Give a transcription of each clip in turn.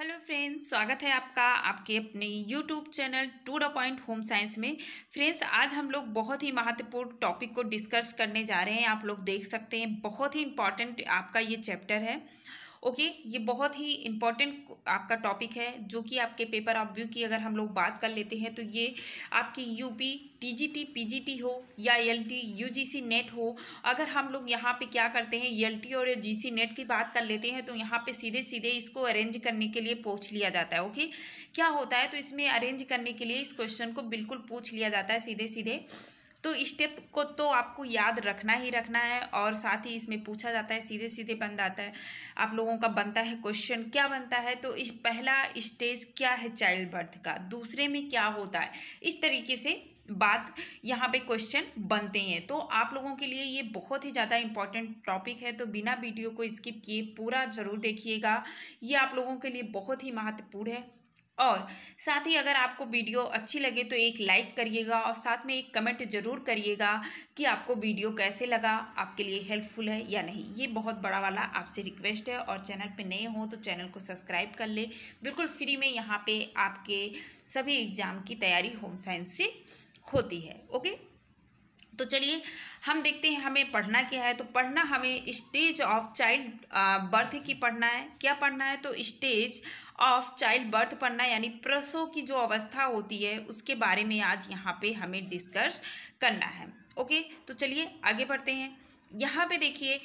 hello friends स्वागत है आपका आपके अपने YouTube channel to the point home science में फ्रेंड्स आज हम लोग बहुत ही महत्वपूर्ण टॉपिक को डिस्कस करने जा रहे हैं आप लोग देख सकते हैं बहुत ही इम्पॉर्टेंट आपका ये चैप्टर है ओके ये बहुत ही इंपॉर्टेंट आपका टॉपिक है जो कि आपके पेपर ऑफ व्यू की अगर हम लोग बात कर लेते हैं तो ये आपकी यूपी टीजीटी पीजीटी हो या एल यूजीसी नेट हो अगर हम लोग यहाँ पे क्या करते हैं एल और जीसी नेट की बात कर लेते हैं तो यहाँ पे सीधे सीधे इसको अरेंज करने के लिए पूछ लिया जाता है ओके क्या होता है तो इसमें अरेंज करने के लिए इस क्वेश्चन को बिल्कुल पूछ लिया जाता है सीधे सीधे तो स्टेप को तो आपको याद रखना ही रखना है और साथ ही इसमें पूछा जाता है सीधे सीधे बन जाता है आप लोगों का बनता है क्वेश्चन क्या बनता है तो इस पहला स्टेज क्या है चाइल्ड बर्थ का दूसरे में क्या होता है इस तरीके से बात यहाँ पे क्वेश्चन बनते हैं तो आप लोगों के लिए ये बहुत ही ज़्यादा इंपॉर्टेंट टॉपिक है तो बिना वीडियो को स्किप किए पूरा ज़रूर देखिएगा ये आप लोगों के लिए बहुत ही महत्वपूर्ण है और साथ ही अगर आपको वीडियो अच्छी लगे तो एक लाइक करिएगा और साथ में एक कमेंट ज़रूर करिएगा कि आपको वीडियो कैसे लगा आपके लिए हेल्पफुल है या नहीं ये बहुत बड़ा वाला आपसे रिक्वेस्ट है और चैनल पर नए हों तो चैनल को सब्सक्राइब कर ले बिल्कुल फ्री में यहाँ पर आपके सभी एग्ज़ाम की तैयारी होम साइंस से होती है ओके तो चलिए हम देखते हैं हमें पढ़ना क्या है तो पढ़ना हमें स्टेज ऑफ चाइल्ड बर्थ की पढ़ना है क्या पढ़ना है तो स्टेज ऑफ चाइल्ड बर्थ पढ़ना यानी प्रसव की जो अवस्था होती है उसके बारे में आज यहाँ पे हमें डिस्कस करना है ओके तो चलिए आगे बढ़ते हैं यहाँ पे देखिए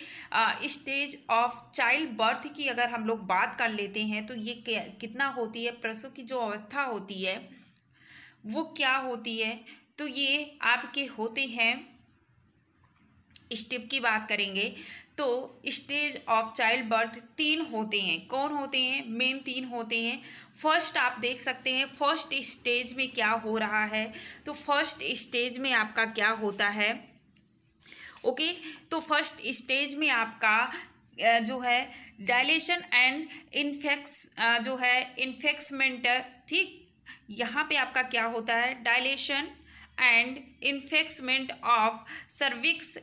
स्टेज ऑफ चाइल्ड बर्थ की अगर हम लोग बात कर लेते हैं तो ये कितना होती है प्रसव की जो अवस्था होती है वो क्या होती है तो ये आपके होते हैं स्टेप की बात करेंगे तो स्टेज ऑफ चाइल्ड बर्थ तीन होते हैं कौन होते हैं मेन तीन होते हैं फर्स्ट आप देख सकते हैं फर्स्ट स्टेज में क्या हो रहा है तो फर्स्ट स्टेज में आपका क्या होता है ओके तो फर्स्ट स्टेज में आपका जो है डायलेशन एंड इन्फेक्स जो है इन्फेक्समेंट ठीक यहाँ पे आपका क्या होता है dilation and effacement of cervix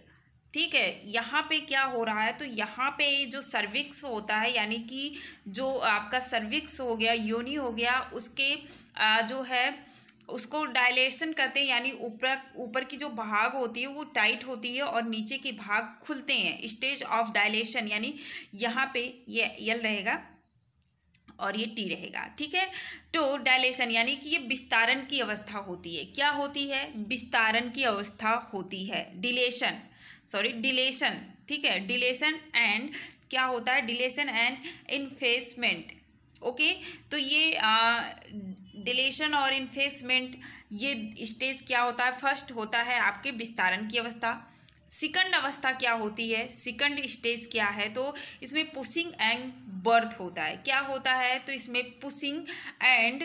ठीक है यहाँ पे क्या हो रहा है तो यहाँ पे जो सर्विक्स होता है यानी कि जो आपका सर्विक्स हो गया योनि हो गया उसके जो है उसको डायलेशन करते हैं यानी ऊपर ऊपर की जो भाग होती है वो टाइट होती है और नीचे के भाग खुलते हैं स्टेज ऑफ डायलेशन यानी यहाँ पे ये यल रहेगा और ये टी रहेगा ठीक है तो डायलेशन यानी कि ये विस्तारण की अवस्था होती है क्या होती है विस्तारण की अवस्था होती है डिलेशन सॉरी डिलेशन ठीक है डिलेशन एंड क्या होता है डिलेशन एंड इन्फेसमेंट ओके तो ये डिलेशन और इन्फेसमेंट ये स्टेज क्या होता है फर्स्ट होता है आपके विस्तारण की अवस्था सिकंड अवस्था क्या होती है सिकंड स्टेज क्या है तो इसमें पुशिंग एंड बर्थ होता है क्या होता है तो इसमें पुशिंग एंड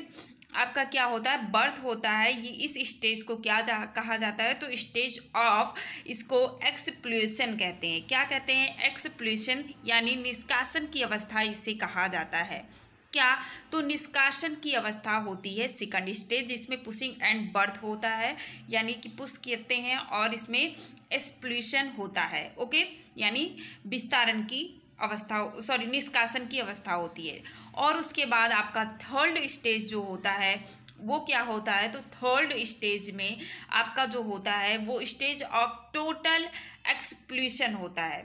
आपका क्या होता है बर्थ होता है ये इस स्टेज को क्या जा कहा जाता है तो स्टेज ऑफ इसको एक्सप्लूसन कहते हैं क्या कहते हैं एक्सप्लोशन यानी निष्कासन की अवस्था इसे कहा जाता है क्या तो निष्कासन की अवस्था होती है सेकंड स्टेज इसमें पुशिंग एंड बर्थ होता है यानी कि पुश करते हैं और इसमें एक्सप्लूशन होता है ओके यानी विस्तारण की अवस्था सॉरी निष्कासन की अवस्था होती है और उसके बाद आपका थर्ड स्टेज जो होता है वो क्या होता है तो थर्ड स्टेज में आपका जो होता है वो स्टेज ऑफ टोटल एक्सप्लूशन होता है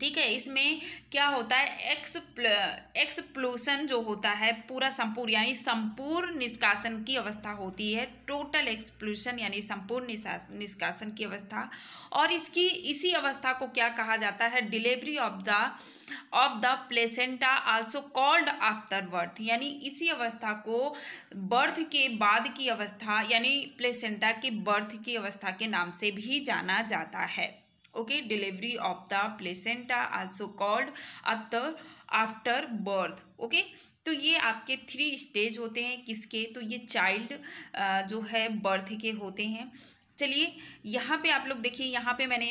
ठीक है इसमें क्या होता है एक्स एक्सप्लूसन जो होता है पूरा संपूर्ण यानी संपूर्ण निष्कासन की अवस्था होती है टोटल एक्सप्लूसन यानी संपूर्ण निष्कासन की अवस्था और इसकी इसी अवस्था को क्या कहा जाता है delivery of the of the placenta also called after birth यानी इसी अवस्था को बर्थ के बाद की अवस्था यानी प्लेसेंटा की बर्थ की अवस्था के नाम से भी जाना जाता है delivery of the the placenta also called after after birth okay तो ये आपके थ्री स्टेज होते हैं किसके तो ये चाइल्ड जो है बर्थ के होते हैं चलिए यहाँ पे आप लोग देखिए यहाँ पे मैंने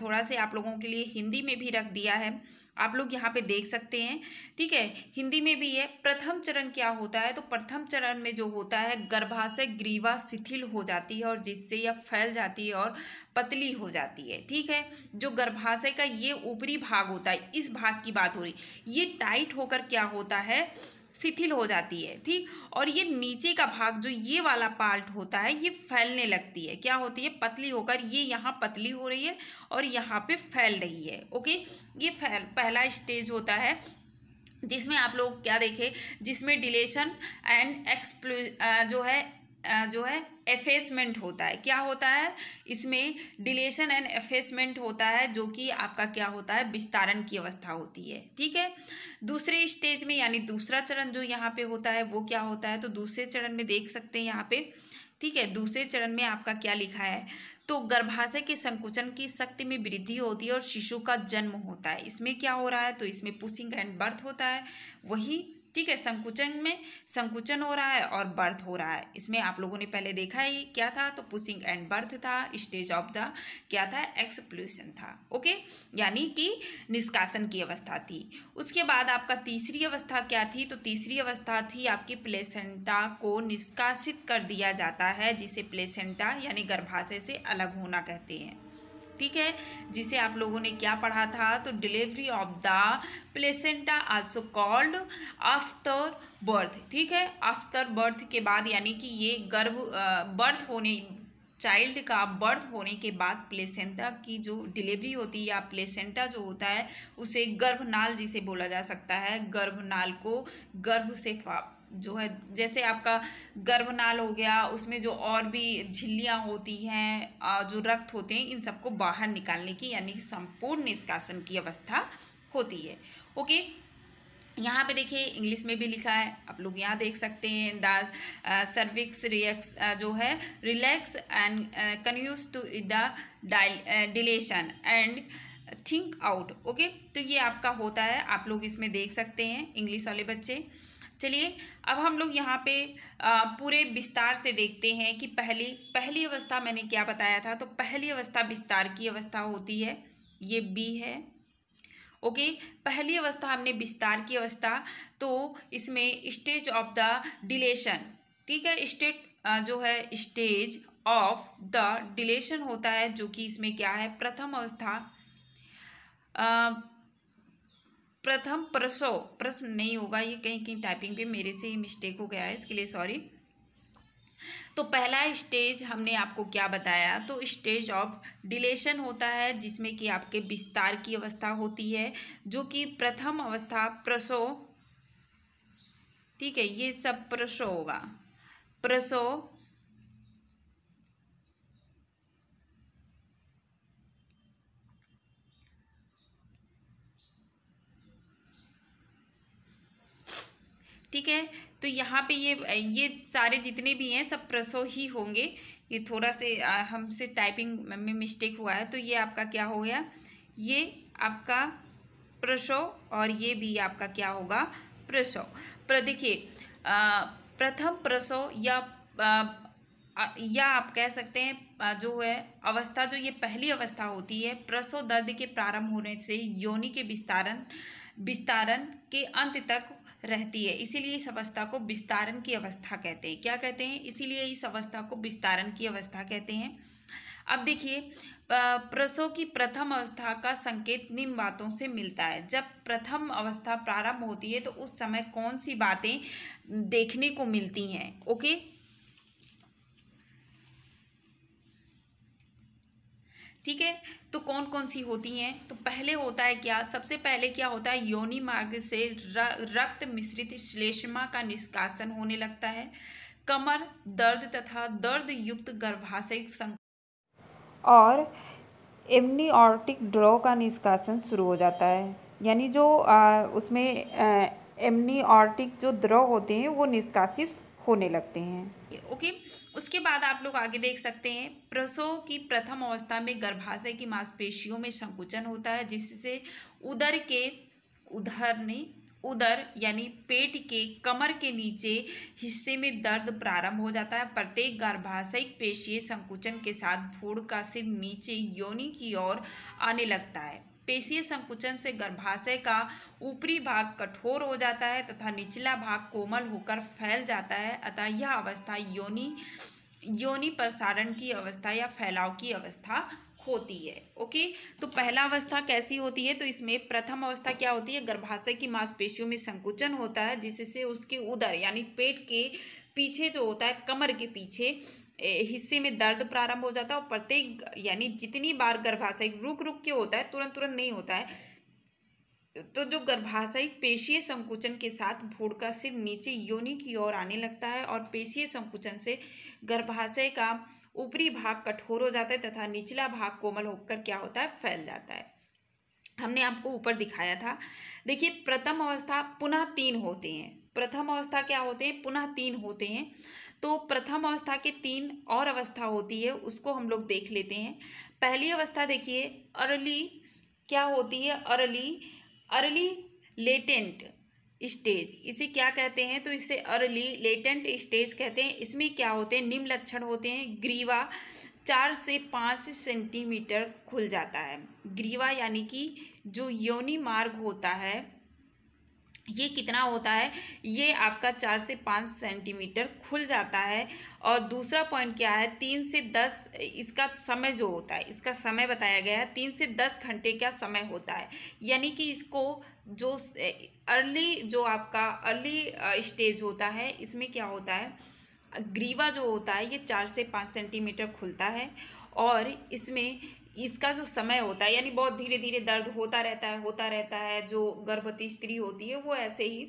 थोड़ा से आप लोगों के लिए हिंदी में भी रख दिया है आप लोग यहाँ पे देख सकते हैं ठीक है हिंदी में भी है प्रथम चरण क्या होता है तो प्रथम चरण में जो होता है गर्भाशय ग्रीवा शिथिल हो जाती है और जिससे यह फैल जाती है और पतली हो जाती है ठीक है जो गर्भाशय का ये ऊपरी भाग होता है इस भाग की बात हो रही ये टाइट होकर क्या होता है शिथिल हो जाती है ठीक और ये नीचे का भाग जो ये वाला पार्ट होता है ये फैलने लगती है क्या होती है पतली होकर ये यहाँ पतली हो रही है और यहाँ पे फैल रही है ओके ये फैल पहला स्टेज होता है जिसमें आप लोग क्या देखें जिसमें डिलेशन एंड एक्सप्लू जो है जो है एफेसमेंट होता है क्या होता है इसमें डिलेशन एंड एफेसमेंट होता है जो कि आपका क्या होता है विस्तारण की अवस्था होती है ठीक है दूसरे स्टेज में यानी दूसरा चरण जो यहाँ पे होता है वो क्या होता है तो दूसरे चरण में देख सकते हैं यहाँ पे ठीक है दूसरे चरण में आपका क्या लिखा है तो गर्भाशय के संकुचन की शक्ति में वृद्धि होती है और शिशु का जन्म होता है इसमें क्या हो रहा है तो इसमें पुशिंग एंड बर्थ होता है वही ठीक है संकुचन में संकुचन हो रहा है और बर्थ हो रहा है इसमें आप लोगों ने पहले देखा ही क्या था तो पुसिंग एंड बर्थ था स्टेज ऑफ द क्या था एक्सप्लूशन था ओके यानी कि निष्कासन की अवस्था थी उसके बाद आपका तीसरी अवस्था क्या थी तो तीसरी अवस्था थी आपकी प्लेसेंटा को निष्कासित कर दिया जाता है जिसे प्लेसेंटा यानी गर्भाशय से अलग होना कहते हैं ठीक है जिसे आप लोगों ने क्या पढ़ा था तो delivery of the placenta also called after birth ठीक है आफ्टर बर्थ के बाद यानी कि ये गर्भ बर्थ होने चाइल्ड का बर्थ होने के बाद प्लेसेंटा की जो डिलीवरी होती है या प्लेसेंटा जो होता है उसे गर्भनाल जिसे बोला जा सकता है गर्भनाल को गर्भ से जो है जैसे आपका गर्भनाल हो गया उसमें जो और भी झिल्लियाँ होती हैं जो रक्त होते हैं इन सबको बाहर निकालने की यानी कि संपूर्ण निष्कासन की अवस्था होती है ओके यहाँ पे देखिए इंग्लिश में भी लिखा है आप लोग यहाँ देख सकते हैं द सर्विक्स रिएक्स जो है relax and continues to the dilation and thin out okay तो ये आपका होता है आप लोग इसमें देख सकते हैं इंग्लिश वाले बच्चे चलिए अब हम लोग यहाँ पे आ, पूरे विस्तार से देखते हैं कि पहली पहली अवस्था मैंने क्या बताया था तो पहली अवस्था विस्तार की अवस्था होती है ये बी है ओके पहली अवस्था हमने विस्तार की अवस्था तो इसमें स्टेज ऑफ द डिलेशन ठीक है स्टेट जो है स्टेज ऑफ द डिलेशन होता है जो कि इसमें क्या है प्रथम अवस्था प्रथम प्रसव प्रश्न नहीं होगा ये कहीं कहीं टाइपिंग पे मेरे से ही मिस्टेक हो गया है इसके लिए सॉरी तो पहला स्टेज हमने आपको क्या बताया तो स्टेज ऑफ डिलेशन होता है जिसमें कि आपके विस्तार की अवस्था होती है जो कि प्रथम अवस्था प्रसव ठीक है ये सब प्रसव होगा प्रसव ठीक है तो यहाँ पे ये ये सारे जितने भी हैं सब प्रसव ही होंगे ये थोड़ा से हमसे टाइपिंग में मिस्टेक हुआ है तो ये आपका क्या हो गया ये आपका प्रसव और ये भी आपका क्या होगा प्रसव प्र देखिए प्रथम प्रसव या या आप कह सकते हैं जो है अवस्था जो ये पहली अवस्था होती है प्रसव दर्द के प्रारंभ होने से योनि के विस्तारण विस्तारण के अंत तक रहती है इसीलिए इस अवस्था को विस्तारण की अवस्था कहते हैं क्या कहते हैं इसीलिए इस अवस्था को विस्तारण की अवस्था कहते हैं अब देखिए प्रसव की प्रथम अवस्था का संकेत निम्न बातों से मिलता है जब प्रथम अवस्था प्रारंभ होती है तो उस समय कौन सी बातें देखने को मिलती हैं ओके ठीक है तो कौन कौन सी होती हैं तो पहले होता है क्या सबसे पहले क्या होता है योनि मार्ग से रक्त मिश्रित श्लेष्मा का निष्कासन होने लगता है कमर दर्द तथा दर्द युक्त गर्भाशय संक और एमनीऑर्टिक ड्रॉ का निष्कासन शुरू हो जाता है यानी जो आ, उसमें एमनीऑर्टिक जो द्रव होते हैं वो निष्कासित होने लगते हैं ओके उसके बाद आप लोग आगे देख सकते हैं प्रसव की प्रथम अवस्था में गर्भाशय की मांसपेशियों में संकुचन होता है जिससे उदर के उधरने उदर यानी पेट के कमर के नीचे हिस्से में दर्द प्रारंभ हो जाता है प्रत्येक गर्भाशयिक पेशीय संकुचन के साथ भूड़ का सिर नीचे योनि की ओर आने लगता है पेशीय संकुचन से गर्भाशय का ऊपरी भाग कठोर हो जाता है तथा निचला भाग कोमल होकर फैल जाता है अतः यह अवस्था योनि योनि प्रसारण की अवस्था या फैलाव की अवस्था होती है ओके तो पहला अवस्था कैसी होती है तो इसमें प्रथम अवस्था क्या होती है गर्भाशय की मांसपेशियों में संकुचन होता है जिससे उसके उदर यानी पेट के पीछे जो होता है कमर के पीछे हिस्से में दर्द प्रारंभ हो जाता है और प्रत्येक यानी जितनी बार गर्भाशय रुक रुक के होता है तुरंत तुरंत नहीं होता है तो जो गर्भाशय पेशीय संकुचन के साथ भूड़ का सिर नीचे योनि की ओर आने लगता है और पेशीय संकुचन से गर्भाशय का ऊपरी भाग कठोर हो जाता है तथा निचला भाग कोमल होकर क्या होता है फैल जाता है हमने आपको ऊपर दिखाया था देखिए प्रथम अवस्था पुनः तीन होते हैं प्रथम अवस्था क्या होते हैं पुनः तीन होते हैं तो प्रथम अवस्था के तीन और अवस्था होती है उसको हम लोग देख लेते हैं पहली अवस्था देखिए अर्ली क्या होती है अर्ली अर्ली लेटेंट स्टेज इसे क्या कहते हैं तो इसे अर्ली लेटेंट स्टेज कहते हैं इसमें क्या होते हैं निम्न लक्षण होते हैं ग्रीवा चार से पाँच सेंटीमीटर खुल जाता है ग्रीवा यानी कि जो योनि मार्ग होता है ये कितना होता है ये आपका चार से पाँच सेंटीमीटर खुल जाता है और दूसरा पॉइंट क्या है तीन से दस इसका समय जो होता है इसका समय बताया गया है तीन से दस घंटे का समय होता है यानी कि इसको जो अर्ली जो आपका अर्ली स्टेज होता है इसमें क्या होता है ग्रीवा जो होता है ये चार से पाँच सेंटीमीटर खुलता है और इसमें इसका जो समय होता है यानी बहुत धीरे धीरे दर्द होता रहता है होता रहता है जो गर्भवती स्त्री होती है वो ऐसे ही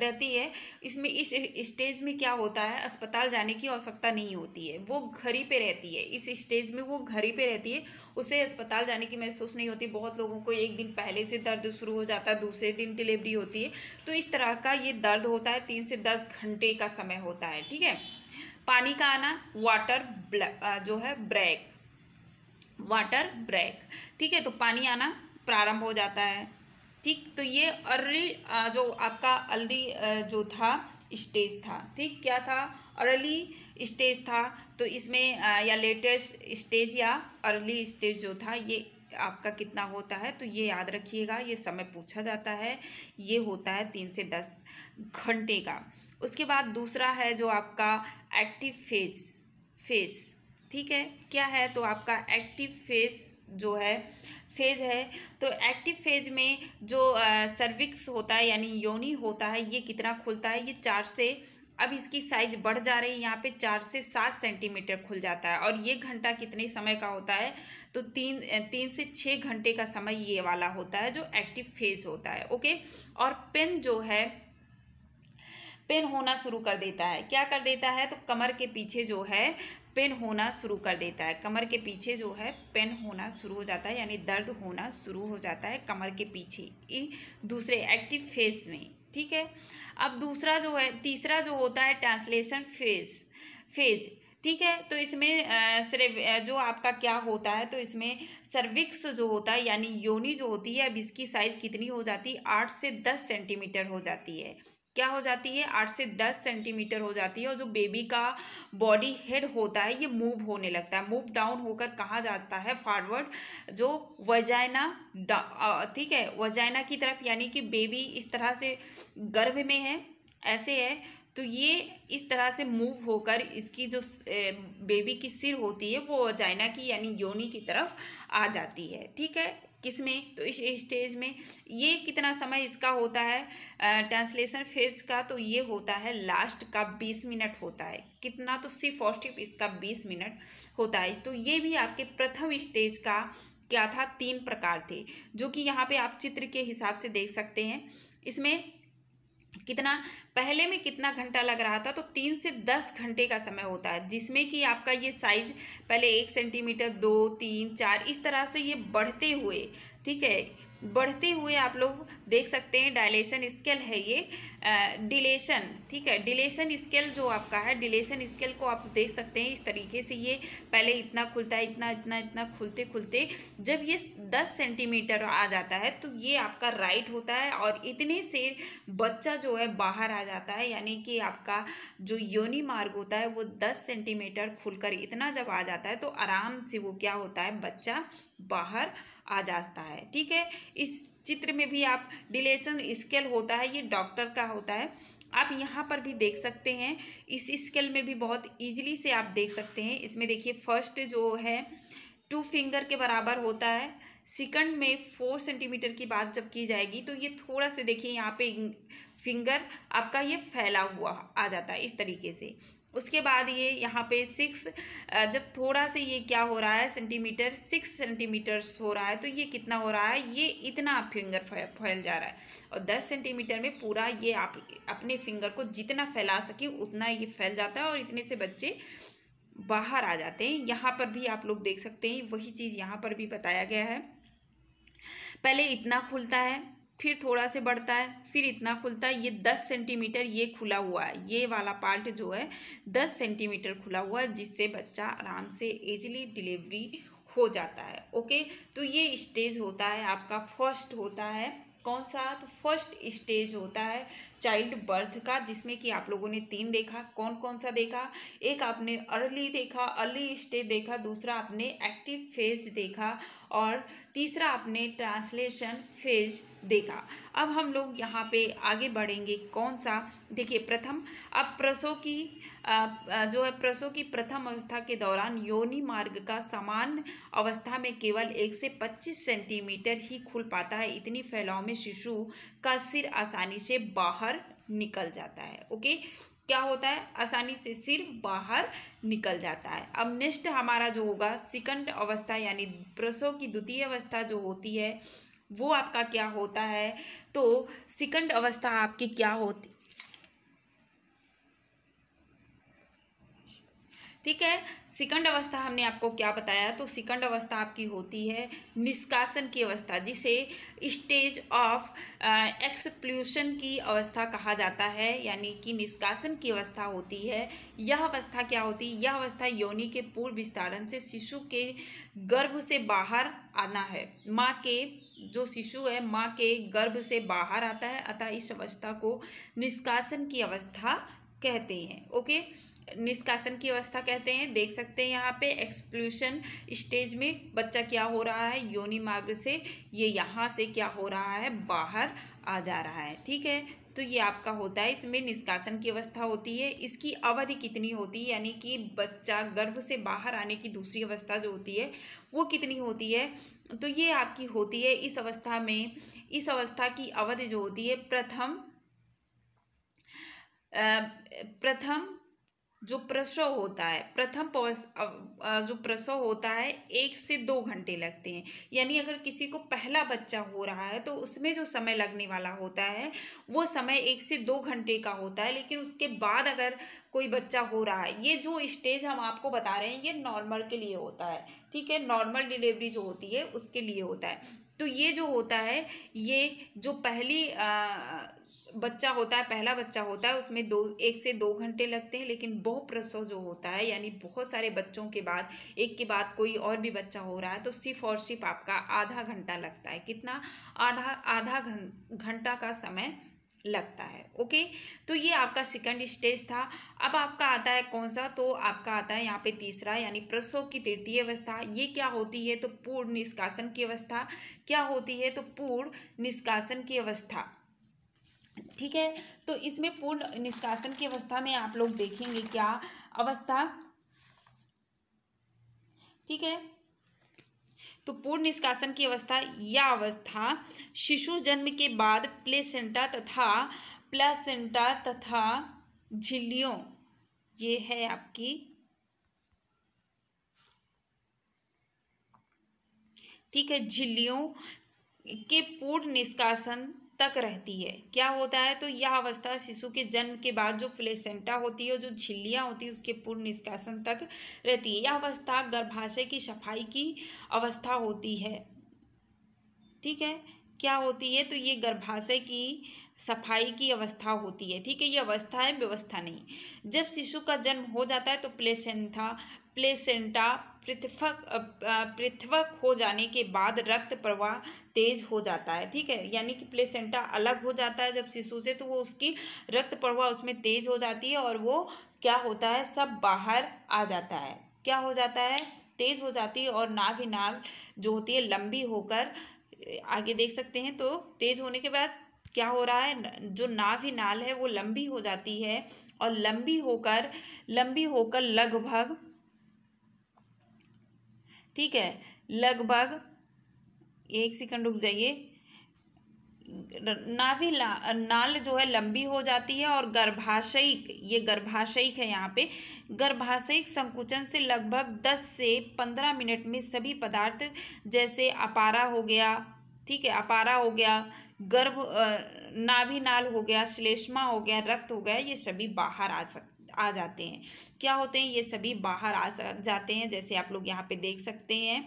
रहती है इसमें इस स्टेज में क्या होता है अस्पताल जाने की आवश्यकता नहीं होती है वो घर ही पे रहती है इस स्टेज में वो घर ही पे रहती है उसे अस्पताल जाने की महसूस नहीं होती बहुत लोगों को एक दिन पहले से दर्द शुरू हो जाता है दूसरे दिन डिलीवरी होती है तो इस तरह का ये दर्द होता है तीन से दस घंटे का समय होता है ठीक है पानी का आना वाटर जो है ब्रैक वाटर ब्रेक ठीक है तो पानी आना प्रारंभ हो जाता है ठीक तो ये अर्ली जो आपका अर्ली जो था स्टेज था ठीक क्या था अर्ली स्टेज था तो इसमें या लेटेस्ट स्टेज या अर्ली स्टेज जो था ये आपका कितना होता है तो ये याद रखिएगा ये समय पूछा जाता है ये होता है तीन से दस घंटे का उसके बाद दूसरा है जो आपका एक्टिव फेस फेस ठीक है क्या है तो आपका एक्टिव फेज जो है फेज है तो एक्टिव फेज में जो सर्विक्स होता है यानी योनि होता है ये कितना खुलता है ये चार से अब इसकी साइज बढ़ जा रही है यहाँ पे चार से सात सेंटीमीटर खुल जाता है और ये घंटा कितने समय का होता है तो तीन तीन से छः घंटे का समय ये वाला होता है जो एक्टिव फेज होता है ओके और पेन जो है पेन होना शुरू कर देता है क्या कर देता है तो कमर के पीछे जो है पेन होना शुरू कर देता है कमर के पीछे जो है पेन होना शुरू हो जाता है यानी दर्द होना शुरू हो जाता है कमर के पीछे दूसरे एक्टिव फेज में ठीक है अब दूसरा जो है तीसरा जो होता है ट्रांसलेशन फेज फेज ठीक है तो इसमें जो आपका क्या होता है तो इसमें सर्विक्स जो होता है यानी योनी जो होती है अब इसकी साइज़ कितनी हो जाती है आठ से दस सेंटीमीटर हो जाती है क्या हो जाती है आठ से दस सेंटीमीटर हो जाती है और जो बेबी का बॉडी हेड होता है ये मूव होने लगता है मूव डाउन होकर कहाँ जाता है फॉरवर्ड जो वजाइना ठीक है वजाइना की तरफ यानी कि बेबी इस तरह से गर्भ में है ऐसे है तो ये इस तरह से मूव होकर इसकी जो बेबी की सिर होती है वो वजाइना की यानी योनी की तरफ आ जाती है ठीक है किस में तो इस स्टेज में ये कितना समय इसका होता है ट्रांसलेशन फेज का तो ये होता है लास्ट का बीस मिनट होता है कितना तो सिर्फ और सिर्फ इसका बीस मिनट होता है तो ये भी आपके प्रथम स्टेज का क्या था तीन प्रकार थे जो कि यहाँ पे आप चित्र के हिसाब से देख सकते हैं इसमें कितना पहले में कितना घंटा लग रहा था तो तीन से दस घंटे का समय होता है जिसमें कि आपका ये साइज पहले एक सेंटीमीटर दो तीन चार इस तरह से ये बढ़ते हुए ठीक है बढ़ते हुए आप लोग देख सकते हैं डायलेशन स्केल है ये डिलेशन ठीक है डिलेशन स्केल जो आपका है डिलेशन स्केल को आप देख सकते हैं इस तरीके से ये पहले इतना खुलता है इतना इतना इतना खुलते खुलते जब ये दस सेंटीमीटर आ जाता है तो ये आपका राइट होता है और इतने से बच्चा जो है बाहर आ जाता है यानी कि आपका जो योनि मार्ग होता है वो दस सेंटीमीटर खुलकर इतना जब आ जाता है तो आराम से वो क्या होता है बच्चा बाहर आ जाता है ठीक है इस चित्र में भी आप डिलेशन स्केल होता है ये डॉक्टर का होता है आप यहाँ पर भी देख सकते हैं इस स्केल में भी बहुत ईजिली से आप देख सकते हैं इसमें देखिए फर्स्ट जो है टू फिंगर के बराबर होता है सिकंड में फोर सेंटीमीटर की बात जब की जाएगी तो ये थोड़ा से देखिए यहाँ पे फिंगर आपका ये फैला हुआ आ जाता है इस तरीके से उसके बाद ये यहाँ पे सिक्स जब थोड़ा से ये क्या हो रहा है सेंटीमीटर सिक्स सेंटीमीटर्स हो रहा है तो ये कितना हो रहा है ये इतना फिंगर फैल जा रहा है और दस सेंटीमीटर में पूरा ये आप अपने फिंगर को जितना फैला सके उतना ये फैल जाता है और इतने से बच्चे बाहर आ जाते हैं यहाँ पर भी आप लोग देख सकते हैं वही चीज़ यहाँ पर भी बताया गया है पहले इतना खुलता है फिर थोड़ा से बढ़ता है फिर इतना खुलता है ये दस सेंटीमीटर ये खुला हुआ है ये वाला पार्ट जो है दस सेंटीमीटर खुला हुआ है जिससे बच्चा आराम से ईजिली डिलीवरी हो जाता है ओके तो ये स्टेज होता है आपका फर्स्ट होता है कौन सा तो फर्स्ट स्टेज होता है चाइल्ड बर्थ का जिसमें कि आप लोगों ने तीन देखा कौन कौन सा देखा एक आपने अर्ली देखा अर्ली स्टेज देखा दूसरा आपने एक्टिव फेज देखा और तीसरा आपने ट्रांसलेशन फेज देखा अब हम लोग यहाँ पे आगे बढ़ेंगे कौन सा देखिए प्रथम अब प्रसव की जो है प्रसव की प्रथम अवस्था के दौरान योनि मार्ग का समान अवस्था में केवल एक से पच्चीस सेंटीमीटर ही खुल पाता है इतनी फैलाव में शिशु का सिर आसानी से बाहर निकल जाता है ओके क्या होता है आसानी से सिर बाहर निकल जाता है अब नेक्स्ट हमारा जो होगा सिकंड अवस्था यानी प्रसव की द्वितीय अवस्था जो होती है वो आपका क्या होता है तो सिकंड अवस्था आपकी क्या होती ठीक है सिकंड अवस्था हमने आपको क्या बताया तो सिकंड अवस्था आपकी होती है निष्कासन की अवस्था जिसे स्टेज ऑफ एक्सप्ल्यूशन की अवस्था कहा जाता है यानी कि निष्कासन की अवस्था होती है यह अवस्था क्या होती है यह अवस्था योनि के पूर्व विस्तारण से शिशु के गर्भ से बाहर आना है माँ के जो शिशु है माँ के गर्भ से बाहर आता है अतः इस अवस्था को निष्कासन की अवस्था कहते हैं ओके निष्कासन की अवस्था कहते हैं देख सकते हैं यहाँ पे एक्सप्लूशन स्टेज में बच्चा क्या हो रहा है योनि मार्ग से ये यहाँ से क्या हो रहा है बाहर आ जा रहा है ठीक है तो ये आपका होता है इसमें निष्कासन की अवस्था होती है इसकी अवधि कितनी होती है यानी कि बच्चा गर्भ से बाहर आने की दूसरी अवस्था जो होती है वो कितनी होती है तो ये आपकी होती है इस अवस्था में इस अवस्था की अवधि जो होती है प्रथम प्रथम जो प्रसव होता है प्रथम जो प्रसव होता है एक से दो घंटे लगते हैं यानी अगर किसी को पहला बच्चा हो रहा है तो उसमें जो समय लगने वाला होता है वो समय एक से दो घंटे का होता है लेकिन उसके बाद अगर कोई बच्चा हो रहा है ये जो स्टेज हम आपको बता रहे हैं ये नॉर्मल के लिए होता है ठीक है नॉर्मल डिलीवरी जो होती है उसके लिए होता है तो ये जो होता है ये जो पहली बच्चा होता है पहला बच्चा होता है उसमें दो एक से दो घंटे लगते हैं लेकिन बहुप्रसव जो होता है यानी बहुत सारे बच्चों के बाद एक के बाद कोई और भी बच्चा हो रहा है तो सिर्फ और सिर्फ आपका आधा घंटा लगता है कितना आधा आधा घं घंटा का समय लगता है ओके तो ये आपका सेकंड स्टेज था अब आपका आता है कौन सा तो आपका आता है यहाँ पे तीसरा यानी प्रसव की तृतीय अवस्था ये क्या होती है तो पूर्ण निष्कासन की अवस्था क्या होती है तो पूर्ण निष्कासन की अवस्था ठीक है तो इसमें पूर्ण निष्कासन की अवस्था में आप लोग देखेंगे क्या अवस्था ठीक है तो पूर्ण निष्कासन की अवस्था या अवस्था शिशु जन्म के बाद प्लेसेंटा तथा प्लासेंटा तथा झिल्लियों ये है आपकी ठीक है झिल्लियों के पूर्ण निष्कासन तक रहती है क्या होता है तो यह अवस्था शिशु के जन्म के बाद जो फ्लेसेंटा होती है जो झिल्लियाँ होती है उसके पूर्ण निष्कासन तक रहती है यह अवस्था गर्भाशय की सफाई की अवस्था होती है ठीक है क्या होती है तो ये गर्भाशय की सफाई की अवस्था होती है ठीक है ये अवस्था है व्यवस्था नहीं जब शिशु का जन्म हो जाता है तो प्लेसेंथा प्लेसेंटा पृथ्वक पृथ्वक हो जाने के बाद रक्त प्रवाह तेज हो जाता है ठीक है यानी कि प्लेसेंटा अलग हो जाता है जब शिशु से तो वो उसकी रक्त प्रवाह उसमें तेज हो जाती है और वो क्या होता है सब बाहर आ जाता है क्या हो जाता है तेज हो जाती है और नाभि ही जो होती है लंबी होकर आगे देख सकते हैं तो तेज होने के बाद क्या हो रहा है जो नाभि ही नाल है वो लंबी हो जाती है और लंबी होकर लंबी होकर लगभग ठीक है लगभग एक सेकंड रुक जाइए नाभि नाल जो है लंबी हो जाती है और गर्भाशयिक ये गर्भाशयिक है यहाँ पे गर्भाशयिक संकुचन से लगभग दस से पंद्रह मिनट में सभी पदार्थ जैसे अपारा हो गया ठीक है अपारा हो गया गर्भ नाभि नाल हो गया श्लेष्मा हो गया रक्त हो गया ये सभी बाहर आ सकते आ जाते हैं क्या होते हैं ये सभी बाहर आ जाते हैं जैसे आप लोग यहाँ पे देख सकते हैं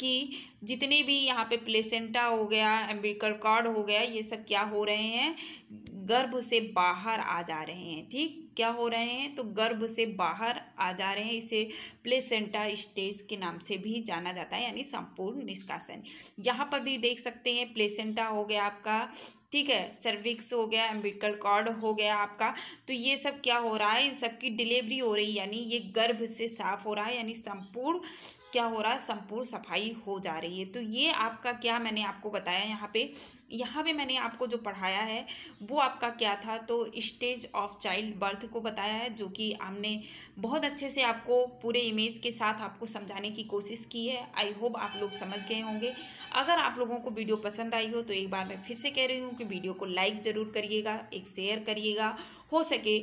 कि जितने भी यहाँ पे प्लेसेंटा हो गया एम्बिकल कार्ड हो गया ये सब क्या हो रहे हैं गर्भ से बाहर आ जा रहे हैं ठीक क्या हो रहे हैं तो गर्भ से बाहर आ जा रहे हैं इसे प्लेसेंटा स्टेज के नाम से भी जाना जाता है यानी संपूर्ण निष्कासन यहाँ पर भी देख सकते हैं प्लेसेंटा हो गया आपका ठीक है सर्विक्स हो गया एम्बिकल कॉर्ड हो गया आपका तो ये सब क्या हो रहा है इन सब की डिलीवरी हो रही है यानी ये गर्भ से साफ हो रहा है यानी संपूर्ण क्या हो रहा है संपूर्ण सफाई हो जा रही है तो ये आपका क्या मैंने आपको बताया यहाँ पे यहाँ पे मैंने आपको जो पढ़ाया है वो आपका क्या था तो स्टेज ऑफ चाइल्ड बर्थ को बताया है जो कि हमने बहुत अच्छे से आपको पूरे इमेज के साथ आपको समझाने की कोशिश की है आई होप आप लोग समझ गए होंगे अगर आप लोगों को वीडियो पसंद आई हो तो एक बार मैं फिर से कह रही हूँ कि वीडियो को लाइक ज़रूर करिएगा एक शेयर करिएगा हो सके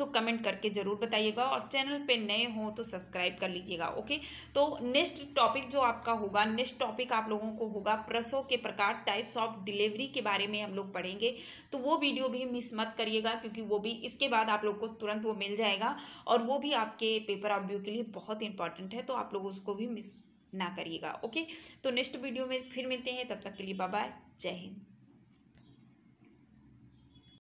तो कमेंट करके ज़रूर बताइएगा और चैनल पे नए हो तो सब्सक्राइब कर लीजिएगा ओके तो नेक्स्ट टॉपिक जो आपका होगा नेक्स्ट टॉपिक आप लोगों को होगा प्रसों के प्रकार टाइप्स ऑफ डिलीवरी के बारे में हम लोग पढ़ेंगे तो वो वीडियो भी मिस मत करिएगा क्योंकि वो भी इसके बाद आप लोग को तुरंत वो मिल जाएगा और वो भी आपके पेपर ऑफ व्यू के लिए बहुत इंपॉर्टेंट है तो आप लोग उसको भी मिस ना करिएगा ओके तो नेक्स्ट वीडियो में फिर मिलते हैं तब तक के लिए बाय जय हिंद